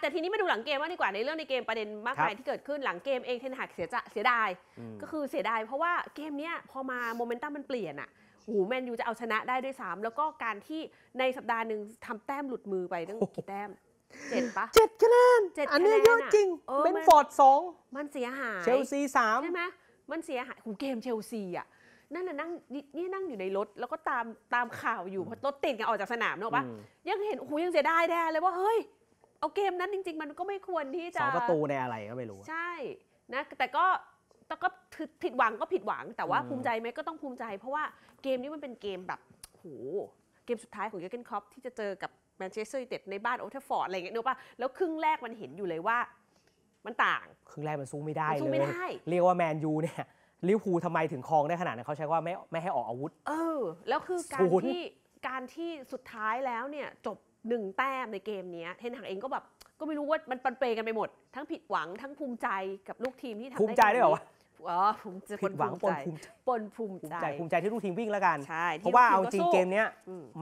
แต่ทีนี้มาดูหลังเกมว่าดีกว่าในเรื่องในเกมประเด็นมากมายที่เกิดขึ้นหลังเกมเองเทนหักเสียจะเสียดาย ก็คือเสียดายเพราะว่าเกมเนี้ยพอมาโมเมนตัมมันเปลี่ยนอ่ะโอ้แมนยูจะเอาชนะได้ด้วยสามแล้วก็การที่ในสัปดาห์หนึ่งทำแต้มหลุดมือไป ตั้งกี่แต้มเจ็ดปะเจ็ดคะแนนเจ็ดคะแนนอันนี้เยอะจริงเบนฟอร์ดสองมันเสียหายเชลซีสามใช่ไหมมันเสียหายหูเกมเชลซีอ่ะนั่นน่ะนั่งนี่นั่งอยู่ในรถแล้วก็ตามตามข่าวอยู่เพราะรถติดกันออกจากสนามเนอะปะยังเห็นโอ้ยังเสียดายแดเลยว่าเฮ้ยเอาเกมนั้นจริงๆมันก็ไม่ควรที่จะสองประตูในอะไรก็ไม่รู้ใช่ นะแต่ก็แต่ก็ผิดหวังก็ผิดหวังแต่ว่าภูมิใจไหมก็ต้องภูมิใจ เพราะว่าเกมนี้มันเป็นเกมแบบโหเกมสุดท้ายของยูเกนครอปที่จะเจอกับแมนเชสเตอร์ยูเต็ดในบ้านโอเทฟอร์ดอะไรเงี้ยเนอะป่ะ แล้วครึ่งแรกมันเห็นอยู่เลยว่ามันต่าง ครึ่งแรกมันสู้ไม่ได้เลย เรียกว่าแมนยูเนี่ยลิเวอร์พูลทำไมถึงครองได้ขนาดนั้นเขาใช้ว่าไม่ไม่ให้ออกอาวุธเออ แล้วคือการที่การที่สุดท้ายแล้วเนี่ยจบหนึ่งแต้มในเกมนี้เทนหักเองก็แบบก็ไม่รู้ว่ามันปนเปกันไปหมดทั้งผิดหวังทั้งภูมิใจกับลูกทีมที่ทำได้ภูมิใจได้หรอวะอ๋อผมจะผิดหวังปนภูมิใจปนภูมิใจภูมิใจที่ลูกทีมวิ่งแล้วกันเพราะว่าเอาจริงเกมเนี้ย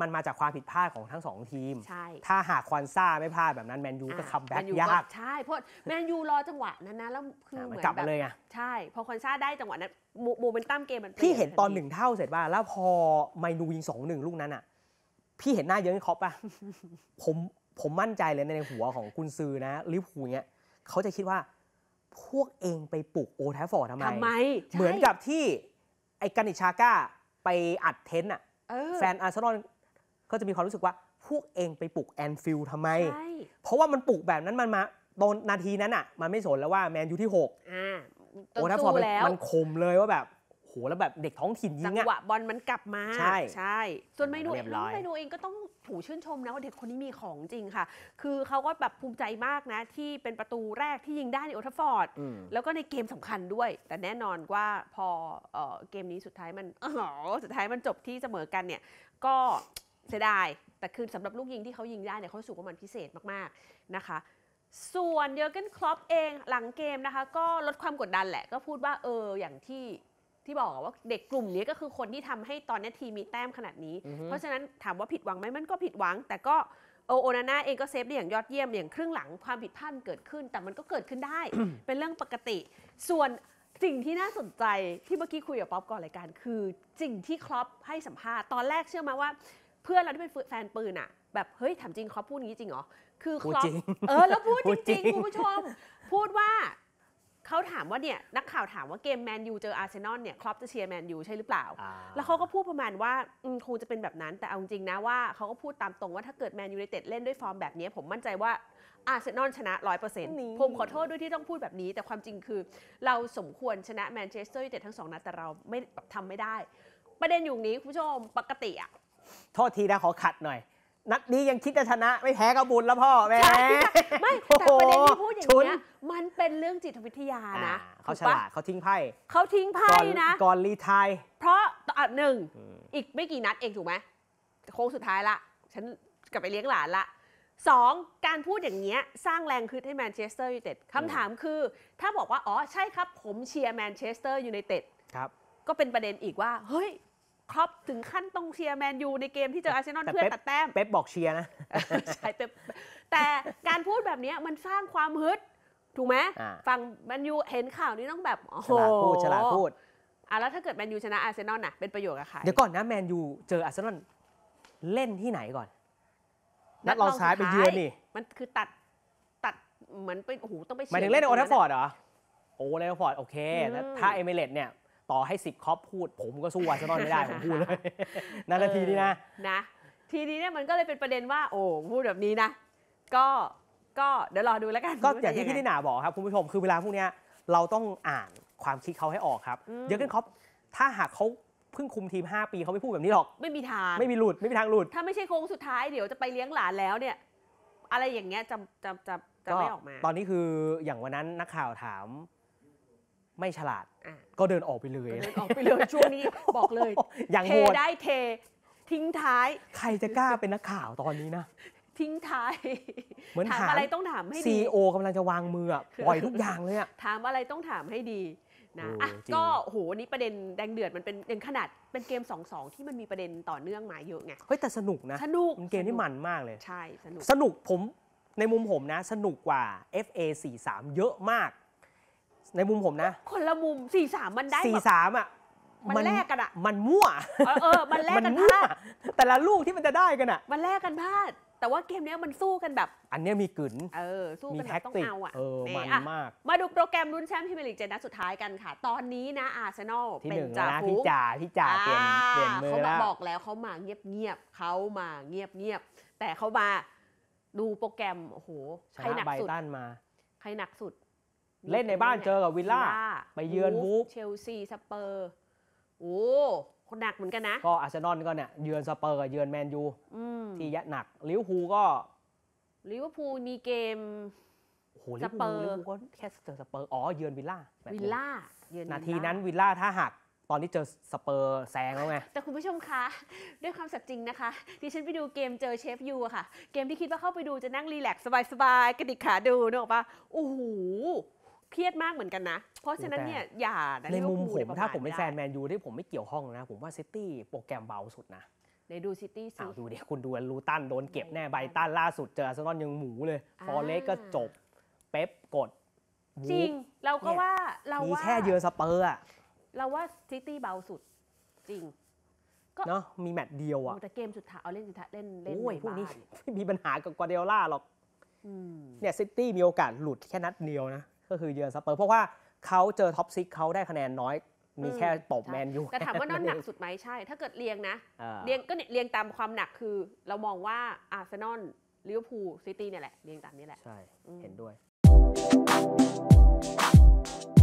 มันมาจากความผิดพลาดของทั้งสองทีม ถ้าหากควอนซ่าไม่พลาดแบบนั้นแมนยูก็คัมแบ็กยากใช่เพราะแมนยูรอจังหวะนั้นนะแล้วคือเหมือนกลับมาเลยไงใช่พอควอนซ่าได้จังหวะนั้นโมเมนตัมเกมมันพี่เห็นตอนหนึ่งเท่าเสร็จว่ะแล้วพอไมนูยิงสองหนึ่งลูกนั้นอ่ะพี่เห็นหน้าเยอะครอปป่ะผมผมมั่นใจเลยในหัวของคุณซื้อนะลิฟหูเนี้ยเขาจะคิดว่าพวกเองไปปลุกโอทฟฟอร์ทำไมทำไม เหมือนกับที่ไอ้กันิชาก้าไปอัดเทน์อะแฟนอาร์เซนอลก็จะมีความรู้สึกว่าพวกเองไปปลุกแอนฟิลด์ทำไม เพราะว่ามันปลุกแบบนั้นมันมาตอนนาทีนั้นอะมันไม่สนแล้วว่าแมนยูที่หกโอทฟฟอร์มันคมเลยว่าแบบโหแล้วแบบเด็กท้องถิ่นยิงจังหวะ บอลมันกลับมาใช่ใช่ส่วนไมนูเองไมนูเองก็ต้องถูชื่นชมนะว่าเด็กคนนี้มีของจริงค่ะ คือเขาก็แบบภูมิใจมากนะ ที่เป็นประตูแรกที่ยิงได้ในโอทัฟฟอร์ดแล้วก็ในเกมสำคัญด้วย แต่แน่นอนว่าพอเออเกมนี้สุดท้ายมันอ๋อสุดท้ายมันจบที่เสมอกันเนี่ยก็เสียดายแต่คือสำหรับลูกยิงที่เขายิงได้เนี่ยเขาสูงสูกว่ามันพิเศษมากๆนะคะ ส่วนเยอร์เกนคลอปเองหลังเกมนะคะ ก็ลดความกดดันแหละก็พูดว่าเอออย่างที่ที่บอกว่าเด็กกลุ่มนี้ก็คือคนที่ทำให้ตอนนี้ทีมมีแต้มขนาดนี้ เพราะฉะนั้นถามว่าผิดหวังไหมมันก็ผิดหวัง แต่ก็โอโอนาน่าเองก็เซฟได้อย่างยอดเยี่ยมอย่างครึ่งหลังความผิดพลาดเกิดขึ้น แต่มันก็เกิดขึ้นได้ เป็นเรื่องปกติ ส่วนสิ่งที่น่าสนใจที่เมื่อกี้คุยกับป๊อปก่อนรายการคือสิ่งที่ครอปให้สัมภาษณ์ตอนแรกเชื่อมา ว่าเพื่อนเราที่เป็นแฟนปืนอะแบบเฮ้ยถามจริงครอปพูดงี้จริงเหรอคือครอปเออแล้วพูดจริงคุณผู้ชม พูดว่าเขาถามว่าเนี่ยนักข่าวถามว่าเกมแมนยูเจออาร์เซนอลเนี่ยครอปจะเชียร์แมนยูใช่หรือเปล่า แล้วเขาก็พูดประมาณว่าคงจะเป็นแบบนั้นแต่เอาจริงนะว่าเขาก็พูดตามตรงว่าถ้าเกิดแมนยูในเต็ดเล่นด้วยฟอร์มแบบนี้ ผมมั่นใจว่าอาร์เซนอลชนะร้อยเปอร์เซ็นต์ผมขอโทษด้วยที่ต้องพูดแบบนี้ แต่ความจริงคือเราสมควรชนะแมนเชสเตอร์ยูไนเต็ดทั้งสองนัดแต่เราไม่ทำไม่ได้ประเด็นอยู่นี้คุณผู้ชมปกติอะโทษทีนะขอขัดหน่อยนัดนี้ยังคิดจะชนะไม่แพ้กระบุญแล้วพ่อแม่ไม่แต่ประเด็นที่พูดอย่างนี้มันเป็นเรื่องจิตวิทยานะ เขาฉลาด เขาทิ้งไพ่ เขาทิ้งไพ่นะ ก่อนรีทายเพราะอันหนึ่ง อีกไม่กี่นัดเองถูกไหมโค้งสุดท้ายละ ฉันกลับไปเลี้ยงหลานละสองการพูดอย่างเี้ยสร้างแรงคึดให้แมนเชสเตอร์ยูไนเต็ดคำถามคือ ถ้าบอกว่าอ๋อใช่ครับผมเชียร์แมนเชสเตอร์ยูไนเต็ดครับ ก็เป็นประเด็นอีกว่าเฮ้ยครอปถึงขั้นต้องเชียร์แมนยูในเกมที่เจออาร์เซนอลเพื่อตัดแต้มเป๊ปบอกเชียร์นะใช่เป๊ปแต่การพูดแบบนี้มันสร้างความฮึด ถูกไหมฝั่งแมนยูเห็นข่าวนี้ต้องแบบฉลาดพูดฉลาดพูดอ่ะแล้วถ้าเกิดแมนยูชนะอาร์เซนอลน่ะเป็นประโยชน์กับใครเดี๋ยวก่อนนะแมนยูเจออาร์เซนอลเล่นที่ไหนก่อนนัดรองท้ายไปเยือนนี่มันคือตัดตัดเหมือนไปโอ้โหต้องไปหมายถึงเล่นในโอทัฟฟอร์ดเหรอโอ้โหโอทัฟฟอร์ดโอเคถ้าเอเมเรตเนี่ยต่อให้สิบคอปพูดผมก็สู้อาร์เซนอลไม่ได้ผมพูดเลยนาทีนี้นะนะ ทีนี้เนี่ยมันก็เลยเป็นประเด็นว่า โอ้พูดแบบนี้นะ ก็ก็ เดี๋ยวรอดูแล้วกันก็อย่างที่พี่นิหนาบอกครับคุณผู้ชม คือเวลาพวกเนี้ย เราต้องอ่านความคิดเขาให้ออกครับ เยอะขึ้นคอปถ้าหากเขาเพิ่งคุมทีม 5 ปีเขาไม่พูดแบบนี้หรอก ไม่มีทางไม่มีหลุดไม่มีทางหลุดถ้าไม่ใช่โค้งสุดท้ายเดี๋ยวจะไปเลี้ยงหลานแล้วเนี่ย อะไรอย่างเงี้ยจะจะจะจะไม่ออกมาตอนนี้คืออย่างวันนั้นนักข่าวถามไม่ฉลาดก็เดินออกไปเลยเดินออกไปเลยช่วงนี้บอกเลย อย่างเทได้เท ทิ้งท้ายใครจะกล้าเป็นนักข่าวตอนนี้นะ ทิ้งท้ายเหมือนถามอะไรต้องถามให้ดีซีโอกำลังจะวางมือปล่อยทุกอย่างเลยอะถามอะไรต้องถามให้ดีนะะก็โหนี่ประเด็นแดงเดือดมันเป็นยังขนาดเป็นเกม2อสที่มันมีประเด็นต่อเนื่องมาเยอะไงเฮ้ยแต่สนุกนะสนุกเกมที่มันมากเลย ใช่สนุกสนุกผมในมุมผมนะ สนุกกว่า FA 4 3เยอะมากในมุมผมนะ คนละมุมสี่สามมันได้สี่สามอ่ะมันแลกกันอ่ะมันมั่วเออมันแลกกันพลาดแต่ละลูกที่มันจะได้กันอ่ะมันแลกกันพลาด แต่ว่าเกมนี้มันสู้กันแบบ อันนี้มีกลืนเออ สู้กันแบบต้องเอาอ่ะเออมันมากมาดูโปรแกรมรุ่นแชมป์พรีเมียร์ลีกเจนัดสุดท้ายกันค่ะตอนนี้นะอาร์เซนอลเป็นจ่าฝูงจ่าที่จ่าเปลี่ยนเปลี่ยนมือแล้วเขาบอกแล้วเขามาเงียบเงียบเขามาเงียบเงียบแต่เขามาดูโปรแกรมโอ้โหใครหนักสุดใครหนักสุดเล่นในบ้านเจอกับวิลล่า ไปเยือนบุ๊คเชลซี สเปอร์ โอ้คนหนักเหมือนกันนะ ก็อาร์เซนอลก็เนี่ย เยือนสเปอร์เยือนแมนยูที่ยะหนักลิเวอร์พูลก็ลิเวอร์พูลมีเกมสเปอร์เอร์ก็แค่เจอสเปอร์อ๋อเยือนวิลล่าวิลล่านาทีนั้นวิลล่าถ้าหัก ตอนที่เจอสเปอร์แซงแล้วไง แต่คุณผู้ชมคะด้วยความสัตย์จริงนะคะดิฉันไปดูเกมเจอเชฟยูอะค่ะเกมที่คิดว่าเข้าไปดูจะนั่งรีแลกซ์สบายๆกระดิกขาดูนึกออกปะโอ้โหเครียดมากเหมือนกันนะ เพราะฉะนั้นเนี่ยอย่าในมุมผมถ้าผมเป็นแฟนแมนยูที่ผมไม่เกี่ยวข้องนะ ผมว่าซิตี้โปรแกรมเบาสุดนะ ในดูซิตี้สิดูเดี๋ยวคุณดูลูตันโดนเก็บแน่ใบตันล่าสุดเจออาร์เซนอลยังหมูเลยฟอเรสก็จบเป๊ปกด จริง เราก็ว่าเราว่ามีแค่เยอสเปอร์อะเราว่าซิตี้เบาสุดจริงก็เนาะมีแมตช์เดียวอะแต่เกมสุดท้ายเอาเล่นสุดท้ายเล่นเล่นโอ้พวกนี้ไม่มีปัญหากับกวาเดล่าหรอกเนี่ยซิตี้มีโอกาสหลุดแค่นัดเดียวนะก็คือเยือนซัปเปอร์เพราะว่าเขาเจอท็อปซิกเขาได้คะแนนน้อย มีแค่ตบแมนยูแต่ถามว่านัอนหนักสุดไหมใช่ถ้าเกิดเรียงนะ เรียงก็เรียงตามความหนักคือเรามองว่าอาร์เซนอลลิเวอร์พูลซิตี้เนี่ยแหละ เรียงตามนี้แหละใช่เห็นด้วย